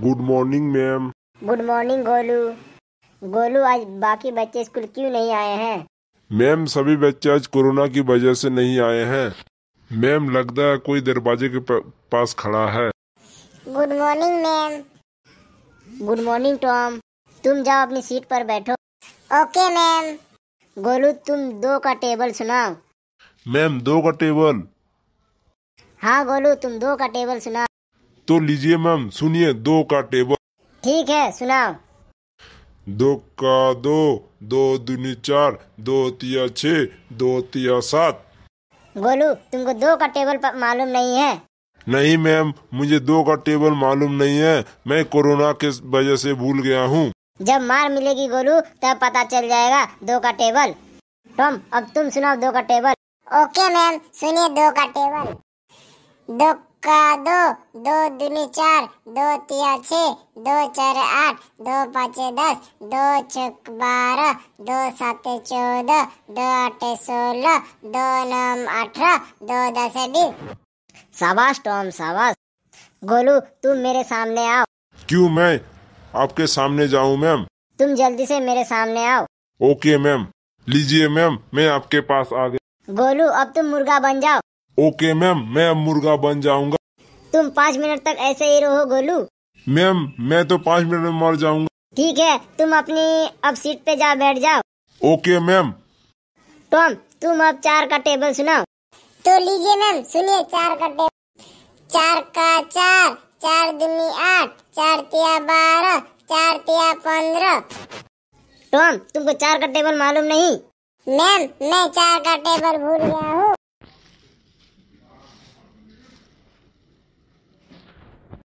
good morning ma'am good morning Golu Golu आज बाकी बच्चे स्कूल क्यों नहीं आए हैं मैम सभी बच्चे आज कोरोना की वजह से नहीं आए हैं मैम लगता है कोई दरवाजे के पास खड़ा है good morning ma'am good morning Tom तुम जाओ अपनी सीट पर बैठो ओके मैम गोलू तुम दो का टेबल सुनाओ मैम दो का टेबल हाँ गोलू तुम दो का टेबल सुनाओ तो लीजिए मैम सुनिए दो का टेबल ठीक है सुनाओ दो का दो दो दुनी चार दो तिया छ दो तिया सात गोलू तुमको दो का टेबल मालूम नहीं है नहीं मैम मुझे दो का टेबल मालूम नहीं है मैं कोरोना के वजह से भूल गया हूँ जब मार मिलेगी गोलू तब पता चल जाएगा दो का टेबल टॉम अब तुम सुनाओ दो का टेबल ओके मैम सुनिए दो का टेबल दो का दो दो दुनी चार दो तिया छे दो चार आठ दो पाँच दस दो छक बारह दो सात चौदह दो आठ सोलह दो नौ अठारह दो दस बीस शाबाश टॉम शाबाश गोलू तुम मेरे सामने आओ क्यों मैं आपके सामने जाऊं मैम तुम जल्दी से मेरे सामने आओ ओके मैम लीजिए मैम मैं आपके पास आ गया गोलू अब तुम मुर्गा बन जाओ ओके मैम मैं मुर्गा बन जाऊंगा तुम पाँच मिनट तक ऐसे ही रहो गोलू मैम मैं तो पाँच मिनट में मर जाऊंगा ठीक है तुम अपनी अब सीट पे जा बैठ जाओ ओके मैम टॉम तुम अब चार का टेबल सुनाओ तो लीजिए मैम सुनिए चार का टेबल चार का चार चार दुनी आठ चार तिया बारह चार तिया पंद्रह टॉम तुमको चार का टेबल मालूम नहीं मैम मैं चार का टेबल भूल गया हूँ